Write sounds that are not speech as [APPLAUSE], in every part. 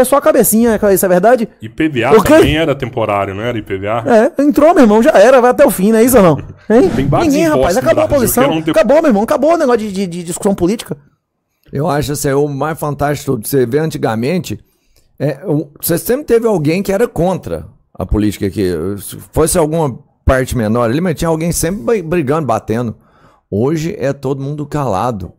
É só a cabecinha, é isso é verdade? IPVA Porque... também era temporário, não era IPVA? É, entrou, meu irmão, já era, vai até o fim, não é isso ou não? Hein? Tem Ninguém, rapaz, acabou a posição. Um Acabou, meu irmão, acabou o negócio de, de, de discussão política. Eu acho assim, o mais fantástico de você ver antigamente. É, você sempre teve alguém que era contra a política aqui. Se fosse alguma parte menor ali, mas tinha alguém sempre brigando, batendo. Hoje é todo mundo calado.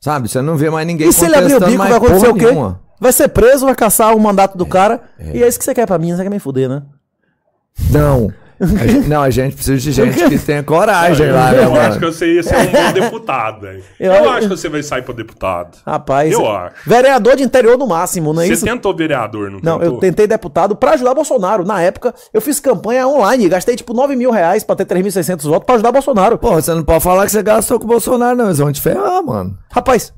Sabe? Você não vê mais ninguém E se ele abrir o bico, vai acontecer o quê? Nenhuma vai ser preso, vai caçar o mandato do é, cara. É. E é isso que você quer pra mim, você quer me fuder, né? Não. [LAUGHS] A gente, não, a gente precisa de gente que tenha coragem eu, lá, né, Eu mano? acho que você ia ser um bom deputado, velho. Eu, eu acho que você vai sair pra deputado. Rapaz. Eu acho. Vereador de interior no máximo, não é você isso? Você tentou vereador, não Não, tentou? eu tentei deputado pra ajudar Bolsonaro. Na época, eu fiz campanha online. Gastei, tipo, 9 mil reais pra ter 3.600 votos pra ajudar Bolsonaro. Pô, você não pode falar que você gastou com o Bolsonaro, não. Eles vão te ferrar, mano. Rapaz,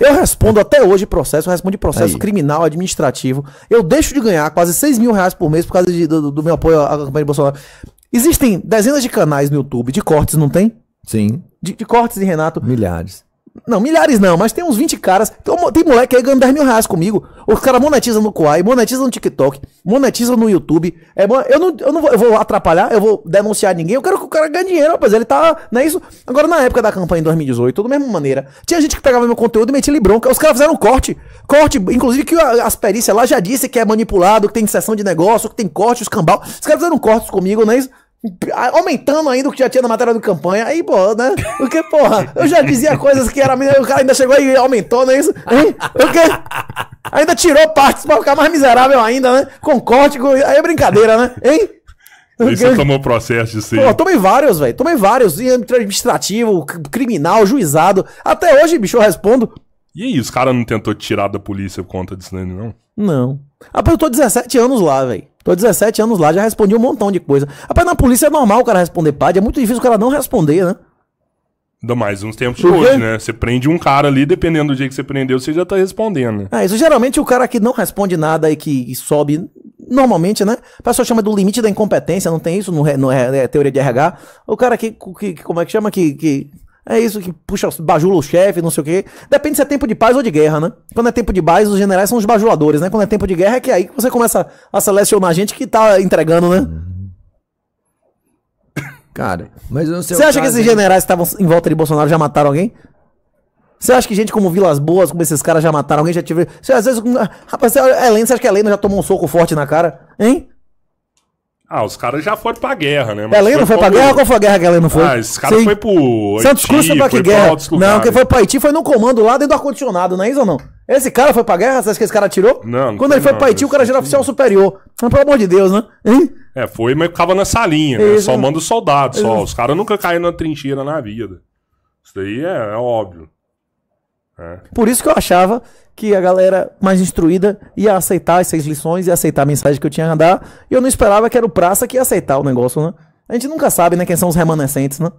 eu respondo até hoje processo, eu respondo processo Aí. criminal, administrativo. Eu deixo de ganhar quase 6 mil reais por mês por causa de, do, do, meu apoio à campanha de Bolsonaro. Existem dezenas de canais no YouTube de cortes, não tem? Sim. De, de cortes de Renato. Milhares. Não, milhares não, mas tem uns 20 caras. Tem moleque aí ganhando 10 mil reais comigo. Os caras monetizam no Kwai, monetizam no TikTok, monetizam no YouTube. É, eu, não, eu não vou, eu vou atrapalhar, eu vou denunciar ninguém. Eu quero que o cara ganhe dinheiro, rapaz. Ele tá. Não é isso? Agora, na época da campanha em 2018, da mesma maneira, tinha gente que pegava meu conteúdo e metia ele bronca. Os caras fizeram um corte. Corte, inclusive que as perícias lá já disse que é manipulado, que tem sessão de negócio, que tem corte, os cambal. Os caras fizeram cortes comigo, não é isso? Ah, aumentando ainda o que já tinha na matéria do campanha. Aí, pô, né? Porque, porra, eu já dizia coisas que era. O cara ainda chegou e aumentou, não é isso? Hein? Porque ainda tirou partes pra ficar mais miserável ainda, né? Com corte, com... aí é brincadeira, né? Hein? Porque... Você tomou processo disso aí. Pô, tomei vários, velho. Tomei vários. Administrativo, criminal, juizado. Até hoje, bicho, eu respondo. E aí, os caras não tentou tirar da polícia por conta disso, né? Não? Não. Ah, eu tô 17 anos lá, velho. Tô 17 anos lá, já respondi um montão de coisa. Rapaz, na polícia é normal o cara responder PAD, é muito difícil o cara não responder, né? Dá mais uns tempos hoje, né? Você prende um cara ali, dependendo do dia que você prendeu, você já tá respondendo. É, isso geralmente o cara que não responde nada e que sobe, normalmente, né? O pessoal chama do limite da incompetência, não tem isso no, é, no, é, é, teoria de RH. O cara que, que, como é que chama? Que, que é isso que puxa, bajula o chefe, não sei o quê. Depende se é tempo de paz ou de guerra, né? Quando é tempo de paz, os generais são os bajuladores, né? Quando é tempo de guerra, é que é aí que você começa a selecionar gente que tá entregando, né? [COUGHS] Cara, mas eu não sei. Você acha caso, que esses generais que estavam em volta de Bolsonaro já mataram alguém? Você acha que gente como Vilas Boas, como esses caras já mataram alguém, já tiveram. Você, às vezes. Rapaz, Helena, você acha que a Helena já tomou um soco forte na cara? Hein? Ah, os caras já foram pra guerra, né? Mas não foi, foi pra guerra? Qual foi a guerra que ela não foi? Ah, esse cara foi pro Haiti, Santos Cruz foi pra que foi guerra? Pra não, quem foi pra Haiti foi no comando lá dentro do ar-condicionado, não é isso ou não? Esse cara foi pra guerra? Você acha que esse cara atirou? Não. não Quando ele foi não, pra Haiti, o cara já era oficial superior. Mas, pelo amor de Deus, né? Hein? É, foi, mas ficava na salinha, né? Isso. Só manda os soldados, só. Os caras nunca caíram na trincheira na vida. Isso daí é, é óbvio. É. Por isso que eu achava que a galera mais instruída ia aceitar essas lições, ia aceitar a mensagem que eu tinha a dar. E eu não esperava que era o praça que ia aceitar o negócio, né? A gente nunca sabe, né, quem são os remanescentes, né?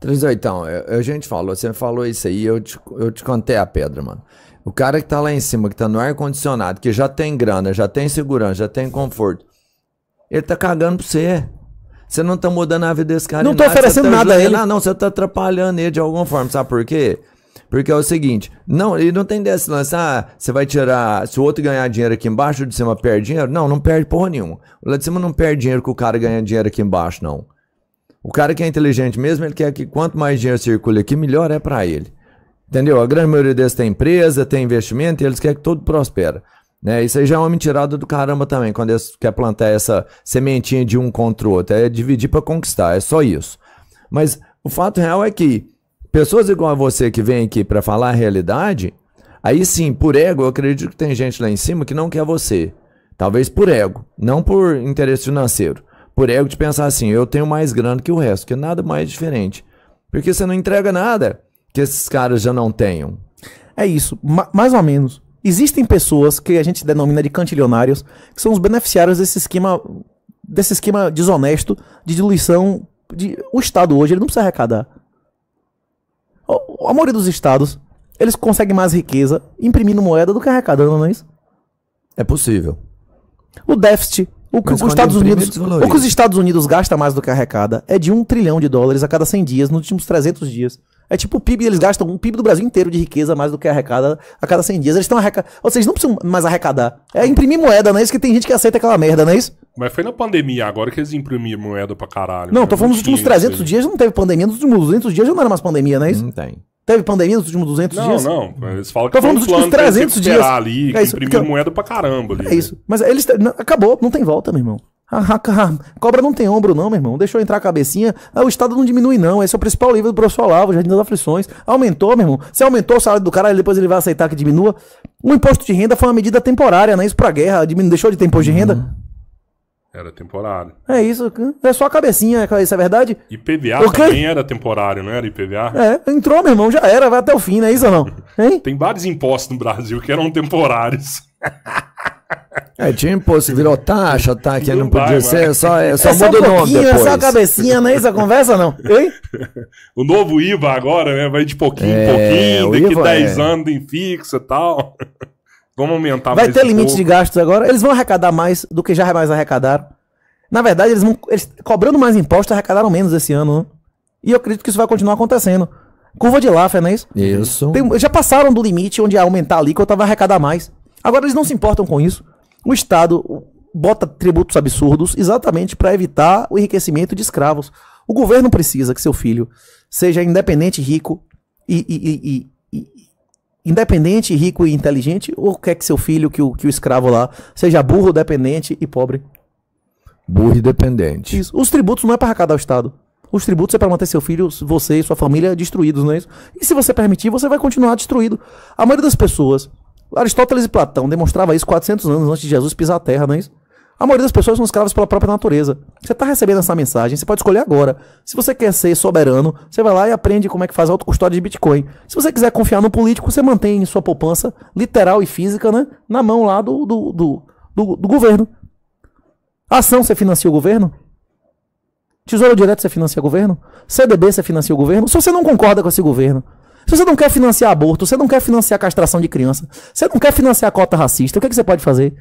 Trisão, então, é, é, a gente falou, você falou isso aí, eu te, eu te contei a pedra, mano. O cara que tá lá em cima, que tá no ar-condicionado, que já tem grana, já tem segurança, já tem conforto, ele tá cagando pra você. Você não tá mudando a vida desse cara. Não tô nada, oferecendo tá nada a ele. Não, ah, não, você tá atrapalhando ele de alguma forma, sabe por quê? Porque é o seguinte, não, ele não tem desse lance, ah, você vai tirar, se o outro ganhar dinheiro aqui embaixo, o de cima perde dinheiro? Não, não perde porra nenhuma. O lá de cima não perde dinheiro que o cara ganha dinheiro aqui embaixo, não. O cara que é inteligente mesmo, ele quer que quanto mais dinheiro circule aqui, melhor é para ele. Entendeu? A grande maioria deles tem empresa, tem investimento e eles querem que tudo prospera. Né? Isso aí já é uma mentirada do caramba também, quando eles querem plantar essa sementinha de um contra o outro. É dividir para conquistar, é só isso. Mas o fato real é que Pessoas igual a você que vem aqui para falar a realidade, aí sim, por ego, eu acredito que tem gente lá em cima que não quer você. Talvez por ego, não por interesse financeiro. Por ego de pensar assim, eu tenho mais grana que o resto, que é nada mais diferente. Porque você não entrega nada que esses caras já não tenham. É isso, ma mais ou menos. Existem pessoas que a gente denomina de cantilionários, que são os beneficiários desse esquema desse esquema desonesto de diluição de o Estado hoje, ele não precisa arrecadar a maioria dos estados, eles conseguem mais riqueza imprimindo moeda do que arrecadando, não é isso? É possível. O déficit, o que, os Estados Unidos, o que os Estados Unidos gasta mais do que arrecada é de um trilhão de dólares a cada 100 dias nos últimos 300 dias. É tipo o PIB, eles gastam um PIB do Brasil inteiro de riqueza mais do que arrecada a cada 100 dias. Eles estão arrecadando. Ou seja, eles não precisam mais arrecadar. É imprimir moeda, não é isso? Que tem gente que aceita aquela merda, não é isso? Mas foi na pandemia agora que eles imprimiram moeda pra caralho. Não, né? tô falando nos últimos 300 dias, não teve pandemia. Nos últimos 200 dias já não era mais pandemia, não é isso? Não tem. Teve pandemia nos últimos 200 não, dias? Não, não. Eles falam então que foram falando dos últimos 300 dias. ali, é isso, imprimir que... Então. moeda pra caramba ali. É né? isso. Né? Mas eles... Acabou, não tem volta, meu irmão. Ah, ah, ah, cobra não tem ombro, não, meu irmão. Deixou entrar a cabecinha. Ah, o Estado não diminui, não. Esse é o principal livro do professor Olavo, Jardim das Aflições. Aumentou, meu irmão. Se aumentou o salário do cara, depois ele vai aceitar que diminua. O imposto de renda foi uma medida temporária, não é Isso pra guerra. Diminu... Deixou de ter imposto de renda. Uhum. Era temporário. É isso, é só a cabecinha, é isso é verdade? IPVA também era temporário, não era IPVA? É, entrou, meu irmão, já era, vai até o fim, não é isso ou não? [LAUGHS] Hein? Tem vários impostos no Brasil que eram temporários. [LAUGHS] É, tinha imposto, virou taxa, tá? Que não, não podia vai, ser, só, é, só, é só um o nome depois. É só a cabecinha, não é isso a conversa, não? Hein? [LAUGHS] O novo IVA agora, né? Vai de pouquinho em é, pouquinho, daqui IVA 10 é... anos em fixa e tal. Vamos aumentar Vai mais ter um limite pouco. de gastos agora. Eles vão arrecadar mais do que já é mais arrecadaram. Na verdade, eles vão. Eles, cobrando mais impostos, arrecadaram menos esse ano. Né? E eu acredito que isso vai continuar acontecendo. Curva de Laffer, não é isso? Isso. Tem, já passaram do limite onde ia aumentar ali, que eu tava arrecadar mais. Agora eles não se importam com isso. O Estado bota tributos absurdos exatamente para evitar o enriquecimento de escravos. O governo precisa que seu filho seja independente, rico e, e, e, e independente, rico e inteligente, ou quer que seu filho, que o, que o escravo lá, seja burro, dependente e pobre? Burro e dependente. Isso. Os tributos não é para arrecadar o Estado. Os tributos é para manter seu filho, você e sua família destruídos, não é isso? E se você permitir, você vai continuar destruído. A maioria das pessoas, Aristóteles e Platão demonstrava isso 400 anos antes de Jesus pisar a terra, não é isso? A maioria das pessoas são escravas pela própria natureza. Você está recebendo essa mensagem, você pode escolher agora. Se você quer ser soberano, você vai lá e aprende como é que faz autocustódia de Bitcoin. Se você quiser confiar no político, você mantém sua poupança, literal e física, né? Na mão lá do, do, do, do, do governo. ação você financia o governo? Tesouro Direto você financia o governo? CDB você financia o governo? Se você não concorda com esse governo, se você não quer financiar aborto, você não quer financiar castração de criança, você não quer financiar cota racista, o que, é que você pode fazer?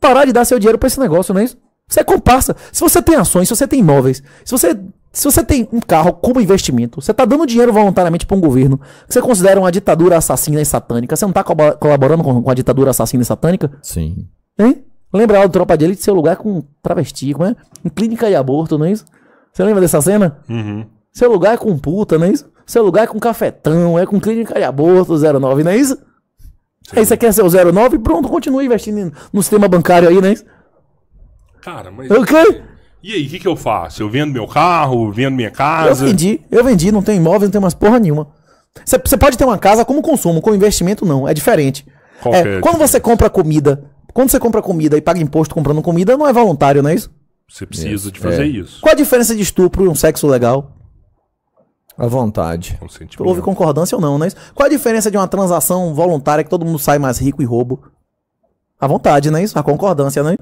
parar de dar seu dinheiro para esse negócio, não é isso? Você é comparsa. Se você tem ações, se você tem imóveis, se você, se você tem um carro como investimento, você está dando dinheiro voluntariamente para um governo que você considera uma ditadura assassina e satânica, você não está colaborando com, com a ditadura assassina e satânica? Sim. Hein? Lembra lá do Tropa de Elite, seu lugar é com travesti, né é? Em clínica de aborto, não é isso? Você lembra dessa cena? Uhum. Seu lugar é com puta, não é isso? Seu lugar é com cafetão, é com clínica de aborto 09, não é isso? Sim. Aí você quer ser o 09? Pronto, continua investindo no sistema bancário aí, né? Cara, mas. É quê? E aí, o que, que eu faço? Eu vendo meu carro, vendo minha casa? Eu vendi, eu vendi, não tenho imóvel, não tenho mais porra nenhuma. Você pode ter uma casa como consumo, como investimento não, é diferente. Qual é, é quando você compra comida, quando você compra comida e paga imposto comprando comida, não é voluntário, não é isso? Você precisa é. de fazer é. isso. Qual a diferença de estupro e um sexo legal? À vontade. Houve concordância ou não, né? Qual a diferença de uma transação voluntária que todo mundo sai mais rico e roubo? À vontade, né? Isso? A concordância, né?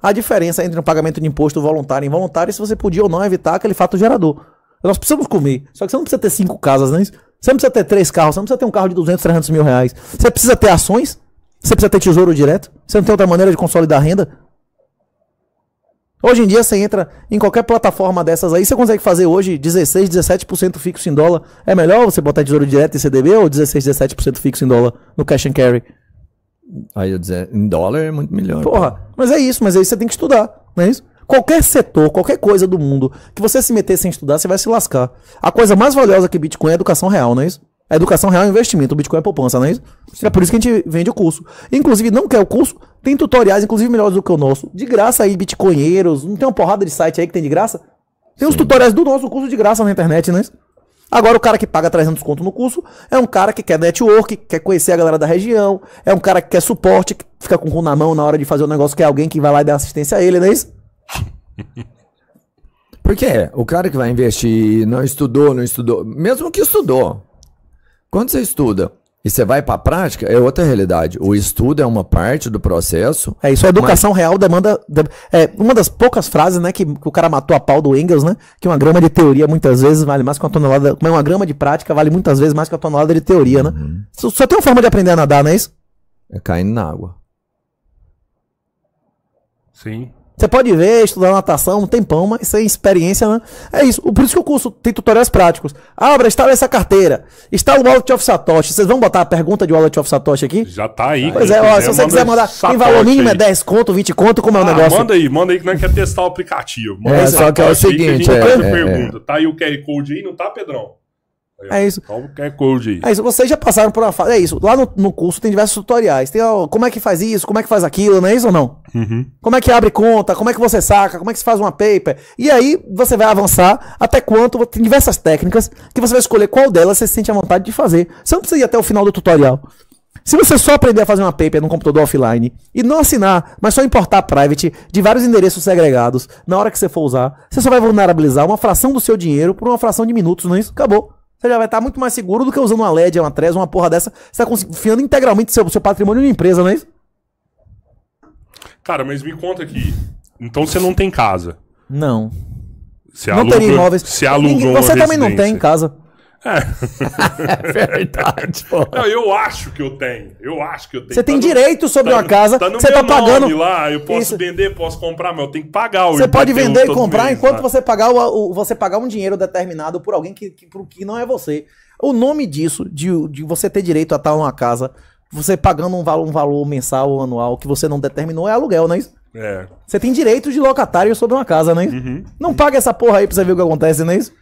A diferença entre um pagamento de imposto voluntário e involuntário é se você podia ou não evitar aquele fato gerador. Nós precisamos comer. Só que você não precisa ter cinco casas, né? Você não precisa ter três carros, você não precisa ter um carro de 200, 300 mil reais. Você precisa ter ações, você precisa ter tesouro direto, você não tem outra maneira de consolidar renda. Hoje em dia você entra em qualquer plataforma dessas aí, você consegue fazer hoje 16, 17% fixo em dólar. É melhor você botar tesouro direto em CDB ou 16, 17% fixo em dólar no cash and carry? Aí eu dizer, em dólar é muito melhor. Porra, mas é isso, mas aí você tem que estudar, não é isso? Qualquer setor, qualquer coisa do mundo que você se meter sem estudar, você vai se lascar. A coisa mais valiosa que Bitcoin é educação real, não é isso? A educação real é um investimento, o Bitcoin é poupança, não é isso? É por isso que a gente vende o curso. Inclusive, não quer o curso, tem tutoriais, inclusive melhores do que o nosso. De graça aí, bitcoinheiros, não tem uma porrada de site aí que tem de graça? Tem os tutoriais do nosso curso de graça na internet, não é isso? Agora, o cara que paga 300 conto no curso é um cara que quer network, quer conhecer a galera da região, é um cara que quer suporte, que fica com o cu na mão na hora de fazer o um negócio, que é alguém que vai lá e dá assistência a ele, não é isso? [LAUGHS] Porque o cara que vai investir não estudou, não estudou, mesmo que estudou, quando você estuda e você vai para a prática, é outra realidade. O estudo é uma parte do processo. É isso, a educação mas... real demanda. De, é uma das poucas frases, né, que, que, o cara matou a pau do Engels, né? Que uma grama de teoria muitas vezes vale mais que uma tonelada. É uma grama de prática vale muitas vezes mais que uma tonelada de teoria, né? Uhum. Só, só, tem uma forma de aprender a nadar, não é isso? É caindo na água. Sim. Você pode ver, estudar natação um tempão, mas sem experiência, né? É isso. Por isso que o curso tem tutoriais práticos. Abra, instala essa carteira. Instala o Wallet of Satoshi. Vocês vão botar a pergunta de Wallet of Satoshi aqui? Já tá aí. Pois é, ó, se você quiser mandar. Tem valor mínimo é 10 conto, 20 conto, como é o ah, negócio? Manda aí, manda aí que não quer testar o aplicativo. é, só que é o seguinte. É, é, é, pergunta. Tá aí o QR Code aí, não tá, Pedrão? É isso. É qualquer coisa aí. É isso. Vocês já passaram por uma fase. É isso. Lá no, no curso tem diversos tutoriais. Tem ó, como é que faz isso, como é que faz aquilo, não é isso ou não? Uhum. Como é que abre conta, como é que você saca, como é que se faz uma paper. E aí você vai avançar até quanto. Tem diversas técnicas que você vai escolher qual delas você sente a vontade de fazer. Você não precisa ir até o final do tutorial. Se você só aprender a fazer uma paper no computador offline e não assinar, mas só importar private de vários endereços segregados, na hora que você for usar, você só vai vulnerabilizar uma fração do seu dinheiro por uma fração de minutos, não é isso? Acabou. Você já vai estar tá muito mais seguro do que usando uma LED, uma Trez, uma porra dessa. Você está confiando integralmente seu, seu patrimônio em empresa, não é isso? Cara, mas me conta aqui. Então você não tem casa? Não. Você não aluga, teria imóveis. Você alugou Você também não tem casa. É. [LAUGHS] é verdade, pô. Não, eu acho que eu tenho. Eu acho que eu tenho. Você tá tem no, direito sobre tá, casa. Tá no você meu tá pagando lá, eu posso Isso. vender, posso comprar, mas eu tenho que pagar o Você pode vender e comprar mês, enquanto né? você pagar o, o, você pagar um dinheiro determinado por alguém que, que, que não é você. O nome disso, de, de você ter direito a estar numa casa, você pagando um valor, um valor mensal ou anual que você não determinou, é aluguel, não é isso? É. Você tem direito de locatário sobre uma casa, não é Uhum. Não paga essa porra aí pra você ver o que acontece, não é isso?